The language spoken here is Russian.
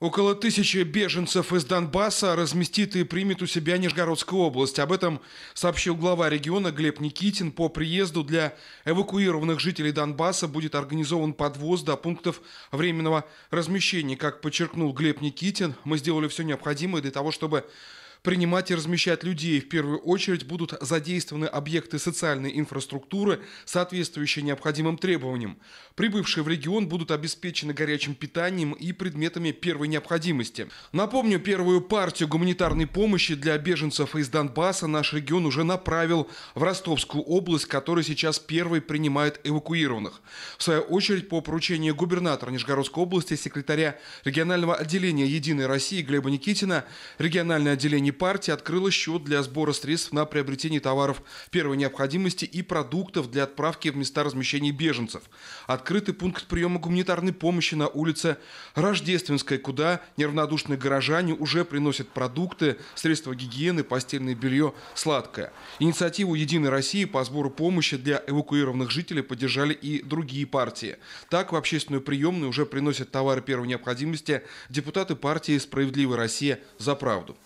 Около тысячи беженцев из Донбасса разместит и примет у себя Нижегородскую область. Об этом сообщил глава региона Глеб Никитин. По приезду для эвакуированных жителей Донбасса будет организован подвоз до пунктов временного размещения. Как подчеркнул Глеб Никитин, мы сделали все необходимое для того, чтобы принимать и размещать людей. В первую очередь будут задействованы объекты социальной инфраструктуры, соответствующие необходимым требованиям. Прибывшие в регион будут обеспечены горячим питанием и предметами первой необходимости. Напомню, первую партию гуманитарной помощи для беженцев из Донбасса наш регион уже направил в Ростовскую область, которая сейчас первой принимает эвакуированных. В свою очередь, по поручению губернатора Нижегородской области, секретаря регионального отделения «Единой России» Глеба Никитина, региональное отделение партия открыла счет для сбора средств на приобретение товаров первой необходимости и продуктов для отправки в места размещения беженцев. Открытый пункт приема гуманитарной помощи на улице Рождественская, куда неравнодушные горожане уже приносят продукты, средства гигиены, постельное белье, сладкое. Инициативу «Единой России» по сбору помощи для эвакуированных жителей поддержали и другие партии. Так, в общественную приемную уже приносят товары первой необходимости депутаты партии «Справедливая Россия за правду».